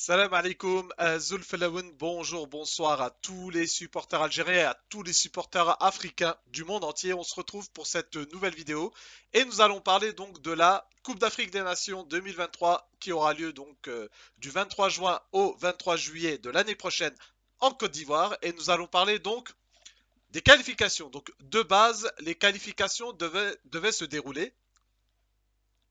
Salam alaikum, euh, bonjour, bonsoir à tous les supporters algériens à tous les supporters africains du monde entier. On se retrouve pour cette nouvelle vidéo et nous allons parler donc de la Coupe d'Afrique des Nations 2023 qui aura lieu donc euh, du 23 juin au 23 juillet de l'année prochaine en Côte d'Ivoire et nous allons parler donc des qualifications. Donc de base, les qualifications devaient, se dérouler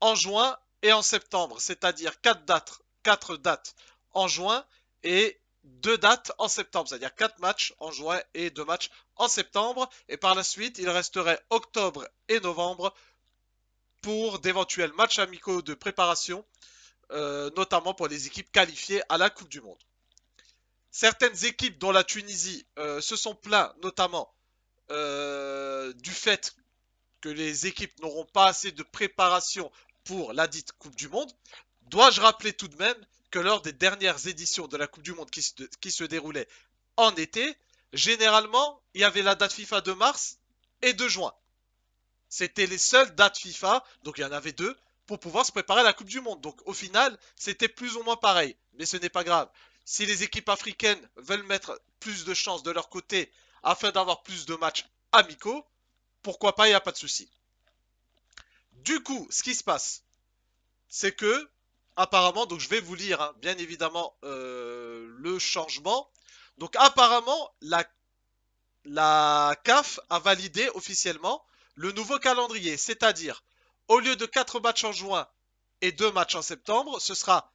en juin et en septembre, c'est-à-dire quatre dates, quatre dates en juin et deux dates en septembre, c'est-à-dire quatre matchs en juin et deux matchs en septembre. Et par la suite, il resterait octobre et novembre pour d'éventuels matchs amicaux de préparation, euh, notamment pour les équipes qualifiées à la Coupe du Monde. Certaines équipes, dont la Tunisie, euh, se sont plaintes notamment euh, du fait que les équipes n'auront pas assez de préparation pour la dite Coupe du Monde. Dois-je rappeler tout de même que lors des dernières éditions de la Coupe du Monde qui se, déroulaient déroulait en été, généralement, il y avait la date FIFA de mars et de juin. C'était les seules dates FIFA, donc il y en avait deux, pour pouvoir se préparer à la Coupe du Monde. Donc au final, c'était plus ou moins pareil, mais ce n'est pas grave. Si les équipes africaines veulent mettre plus de chances de leur côté afin d'avoir plus de matchs amicaux, pourquoi pas, il n'y a pas de souci. Du coup, ce qui se passe, c'est que apparemment, donc je vais vous lire hein, bien évidemment euh, le changement. Donc apparemment, la, la CAF a validé officiellement le nouveau calendrier, c'est-à-dire au lieu de 4 matchs en juin et 2 matchs en septembre, ce sera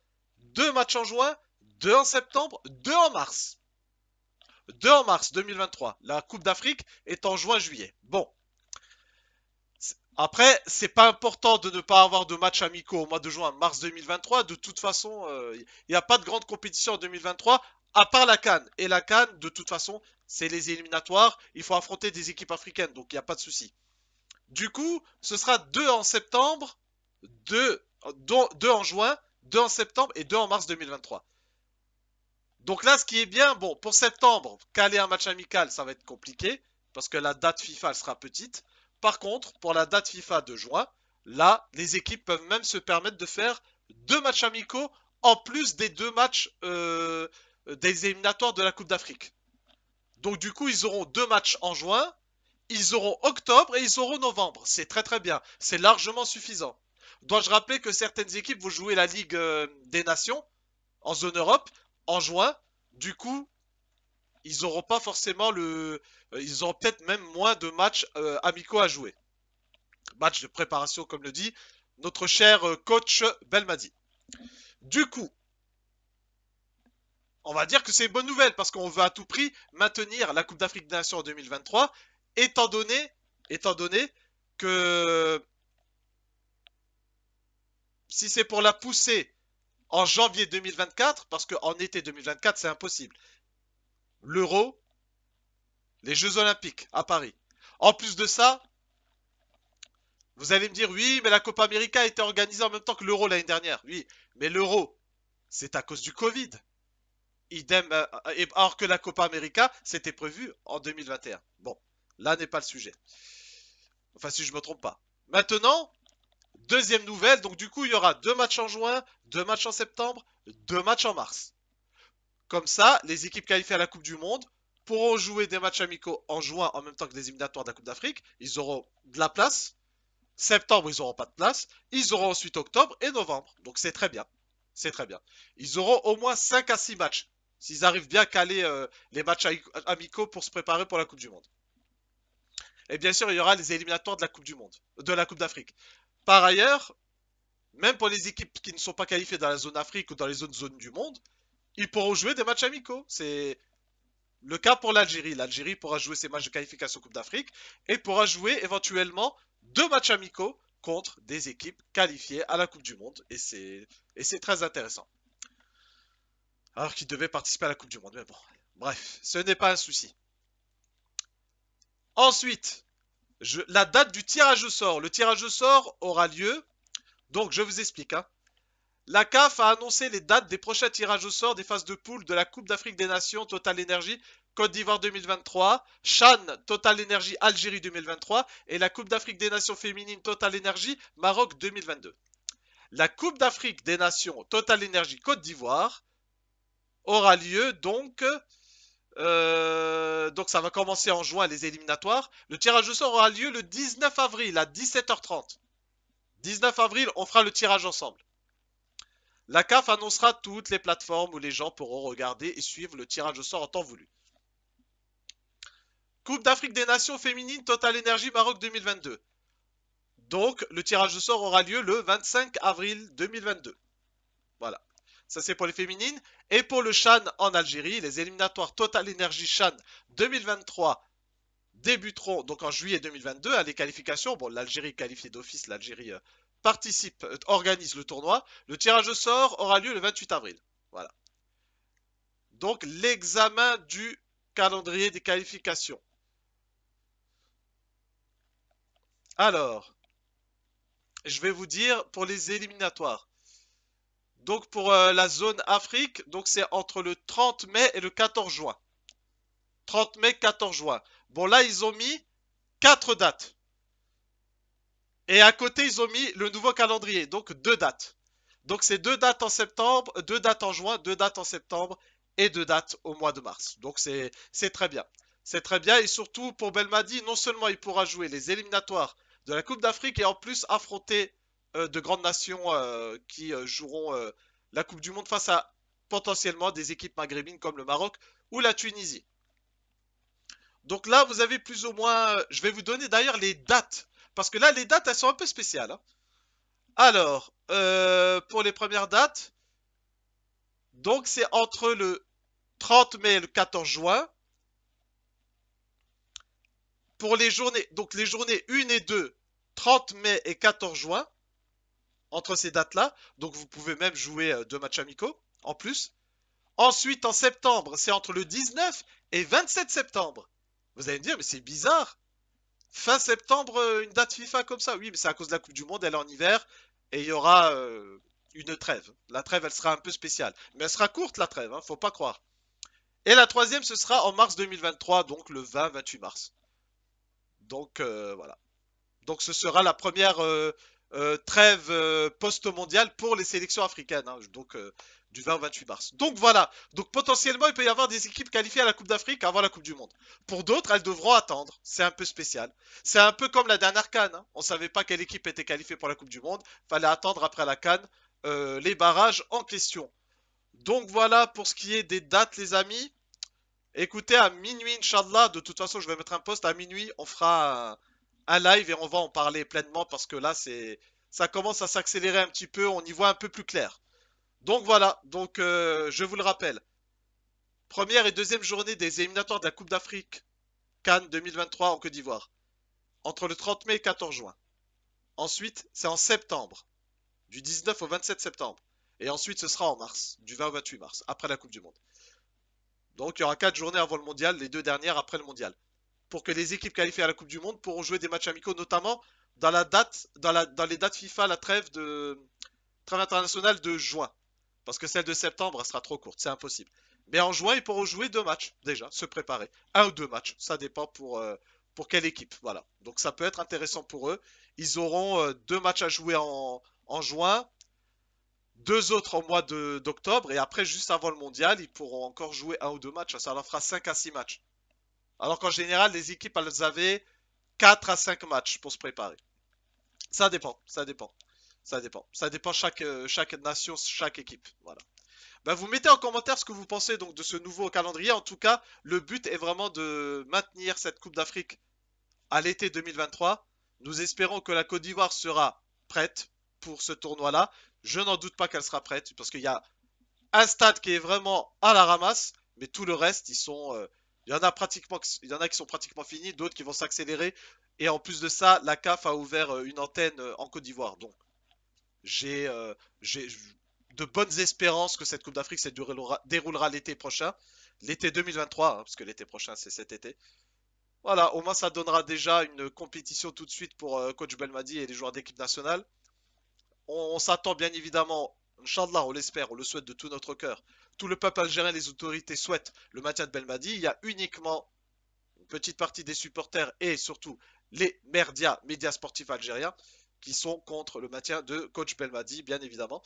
2 matchs en juin, 2 en septembre, 2 en mars. 2 en mars 2023. La Coupe d'Afrique est en juin-juillet. Bon. Après, c'est pas important de ne pas avoir de matchs amicaux au mois de juin, mars 2023. De toute façon, euh, il n'y a pas de grande compétition en 2023, à part la Cannes. Et la Cannes, de toute façon, c'est les éliminatoires. Il faut affronter des équipes africaines, donc il n'y a pas de souci. Du coup, ce sera deux en septembre, deux, en juin, deux en septembre et deux en mars 2023. Donc là, ce qui est bien, bon, pour septembre, caler un match amical, ça va être compliqué, parce que la date FIFA, sera petite. Par contre, pour la date FIFA de juin, là, les équipes peuvent même se permettre de faire deux matchs amicaux en plus des deux matchs euh, des éliminatoires de la Coupe d'Afrique. Donc du coup, ils auront deux matchs en juin, ils auront octobre et ils auront novembre. C'est très très bien, c'est largement suffisant. Dois-je rappeler que certaines équipes vont jouer la Ligue euh, des Nations en zone Europe en juin Du coup, ils n'auront pas forcément le. Euh, ils auront peut-être même moins de matchs euh, amicaux à jouer. Match de préparation, comme le dit notre cher euh, coach Belmadi. Du coup, on va dire que c'est une bonne nouvelle parce qu'on veut à tout prix maintenir la Coupe d'Afrique des Nations en 2023, étant donné, étant donné que si c'est pour la pousser en janvier 2024, parce qu'en été 2024 c'est impossible, l'Euro, les Jeux Olympiques à Paris. En plus de ça, vous allez me dire, oui, mais la Copa América a été organisée en même temps que l'Euro l'année dernière. Oui, mais l'Euro, c'est à cause du Covid. Idem, alors euh, que la Copa América, c'était prévu en 2021. Bon, là n'est pas le sujet. Enfin, si je ne me trompe pas. Maintenant, deuxième nouvelle. Donc, du coup, il y aura deux matchs en juin, deux matchs en septembre, deux matchs en mars. Comme ça, les équipes qualifiées à la Coupe du Monde pourront jouer des matchs amicaux en juin en même temps que les éliminatoires de la Coupe d'Afrique. Ils auront de la place. Septembre, ils n'auront pas de place. Ils auront ensuite octobre et novembre. Donc c'est très bien. C'est très bien. Ils auront au moins 5 à 6 matchs. S'ils arrivent bien à caler euh, les matchs amicaux pour se préparer pour la Coupe du Monde. Et bien sûr, il y aura les éliminatoires de la Coupe du Monde, de la Coupe d'Afrique. Par ailleurs, même pour les équipes qui ne sont pas qualifiées dans la zone Afrique ou dans les autres zones du monde, ils pourront jouer des matchs amicaux. C'est le cas pour l'Algérie. L'Algérie pourra jouer ses matchs de qualification Coupe d'Afrique et pourra jouer éventuellement deux matchs amicaux contre des équipes qualifiées à la Coupe du Monde. Et c'est très intéressant. Alors qu'ils devaient participer à la Coupe du Monde. Mais bon, bref, ce n'est pas un souci. Ensuite, la date du tirage au sort. Le tirage au sort aura lieu. Donc, je vous explique. Hein. La CAF a annoncé les dates des prochains tirages au sort des phases de poule de la Coupe d'Afrique des Nations Total Énergie Côte d'Ivoire 2023, Chan Total Énergie Algérie 2023 et la Coupe d'Afrique des Nations féminines Total Énergie Maroc 2022. La Coupe d'Afrique des Nations Total Énergie Côte d'Ivoire aura lieu donc euh, donc ça va commencer en juin les éliminatoires. Le tirage au sort aura lieu le 19 avril à 17h30. 19 avril, on fera le tirage ensemble. La CAF annoncera toutes les plateformes où les gens pourront regarder et suivre le tirage au sort en temps voulu. Coupe d'Afrique des Nations féminines Total Energy Maroc 2022. Donc, le tirage au sort aura lieu le 25 avril 2022. Voilà. Ça, c'est pour les féminines. Et pour le Shan en Algérie, les éliminatoires Total Energy Chan 2023 débuteront donc en juillet 2022 à hein, les qualifications. Bon, l'Algérie qualifiée d'office, l'Algérie euh, participe, euh, organise le tournoi. Le tirage au sort aura lieu le 28 avril. Voilà. Donc l'examen du calendrier des qualifications. Alors, je vais vous dire pour les éliminatoires. Donc pour euh, la zone Afrique, donc c'est entre le 30 mai et le 14 juin. 30 mai, 14 juin. Bon là, ils ont mis quatre dates. Et à côté, ils ont mis le nouveau calendrier, donc deux dates. Donc c'est deux dates en septembre, deux dates en juin, deux dates en septembre et deux dates au mois de mars. Donc c'est très bien. C'est très bien et surtout pour Belmadi, non seulement il pourra jouer les éliminatoires de la Coupe d'Afrique et en plus affronter euh, de grandes nations euh, qui euh, joueront la Coupe du Monde face à potentiellement des équipes maghrébines comme le Maroc ou la Tunisie. Donc là, vous avez plus ou moins... Je vais vous donner d'ailleurs les dates parce que là, les dates, elles sont un peu spéciales. Hein. Alors, euh, pour les premières dates, donc c'est entre le 30 mai et le 14 juin. Pour les journées, donc les journées 1 et 2, 30 mai et 14 juin, entre ces dates-là. Donc vous pouvez même jouer euh, deux matchs amicaux en plus. Ensuite, en septembre, c'est entre le 19 et 27 septembre. Vous allez me dire, mais c'est bizarre fin septembre, euh, une date FIFA comme ça. Oui, mais c'est à cause de la Coupe du Monde, elle est en hiver, et il y aura euh, une trêve. La trêve, elle sera un peu spéciale. Mais elle sera courte, la trêve, hein, faut pas croire. Et la troisième, ce sera en mars 2023, donc le 20-28 mars. Donc euh, voilà. Donc ce sera la première trêve post-mondiale pour les sélections africaines. Hein. Donc du 20 au 28 mars. Donc voilà, donc potentiellement il peut y avoir des équipes qualifiées à la Coupe d'Afrique avant la Coupe du Monde. Pour d'autres, elles devront attendre. C'est un peu spécial. C'est un peu comme la dernière canne. On hein. On savait pas quelle équipe était qualifiée pour la Coupe du Monde. Fallait attendre après la canne euh, les barrages en question. Donc voilà pour ce qui est des dates, les amis. Écoutez, à minuit, Inch'Allah, de toute façon, je vais mettre un post à minuit. On fera un, live et on va en parler pleinement parce que là, c'est ça commence à s'accélérer un petit peu. On y voit un peu plus clair. Donc voilà, donc euh, je vous le rappelle. Première et deuxième journée des éliminatoires de la Coupe d'Afrique Cannes 2023 en Côte d'Ivoire. Entre le 30 mai et 14 juin. Ensuite, c'est en septembre. Du 19 au 27 septembre. Et ensuite, ce sera en mars. Du 20 au 28 mars, après la Coupe du Monde. Donc il y aura quatre journées avant le mondial, les deux dernières après le mondial. Pour que les équipes qualifiées à la Coupe du Monde pourront jouer des matchs amicaux, notamment dans, la date, dans, les dates FIFA, la trêve, de, trêve internationale de juin. Parce que celle de septembre sera trop courte, c'est impossible. Mais en juin, ils pourront jouer deux matchs déjà, se préparer. Un ou deux matchs, ça dépend pour, euh, pour quelle équipe. Voilà. Donc ça peut être intéressant pour eux. Ils auront euh, deux matchs à jouer en, juin, deux autres au mois d'octobre, et après, juste avant le mondial, ils pourront encore jouer un ou deux matchs. Ça leur fera cinq à six matchs. Alors qu'en général, les équipes, elles avaient quatre à cinq matchs pour se préparer. Ça dépend, ça dépend. Ça dépend. Ça dépend chaque, euh, nation, chaque équipe. Voilà. Bah, vous mettez en commentaire ce que vous pensez donc de ce nouveau calendrier. En tout cas, le but est vraiment de maintenir cette Coupe d'Afrique à l'été 2023. Nous espérons que la Côte d'Ivoire sera prête pour ce tournoi-là. Je n'en doute pas qu'elle sera prête parce qu'il y a un stade qui est vraiment à la ramasse, mais tout le reste, ils sont, euh, il y en a pratiquement, il y en a qui sont pratiquement finis, d'autres qui vont s'accélérer. Et en plus de ça, la CAF a ouvert euh, une antenne en Côte d'Ivoire, donc euh, j'ai de bonnes espérances que cette Coupe d'Afrique se déroulera, l'été prochain. L'été 2023, hein, parce que l'été prochain, c'est cet été. Voilà, au moins ça donnera déjà une compétition tout de suite pour euh, coach Belmadi et les joueurs d'équipe nationale. On, s'attend bien évidemment, Inch'Allah, on l'espère, on le souhaite de tout notre cœur. Tout le peuple algérien, les autorités souhaitent le maintien de Belmadi. Il y a uniquement une petite partie des supporters et surtout les merdias, médias sportifs algériens, qui sont contre le maintien de coach Belmadi, bien évidemment.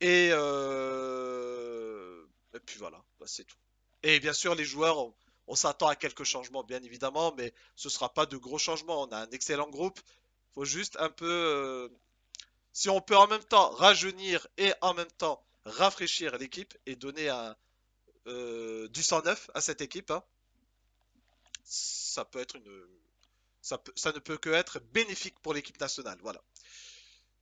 Et, euh, puis voilà, bah, c'est tout. Et bien sûr, les joueurs, on, s'attend à quelques changements, bien évidemment, mais ce ne sera pas de gros changements. On a un excellent groupe. il faut juste un peu... Euh, si on peut en même temps rajeunir et en même temps rafraîchir l'équipe et donner un, euh, du 109 à cette équipe, hein, ça peut être une... ça ne peut que être bénéfique pour l'équipe nationale. Voilà.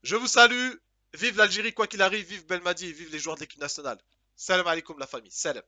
Je vous salue. Vive l'Algérie, quoi qu'il arrive. Vive Belmadi et vive les joueurs de l'équipe nationale. Salam alaikum, la famille. Salam.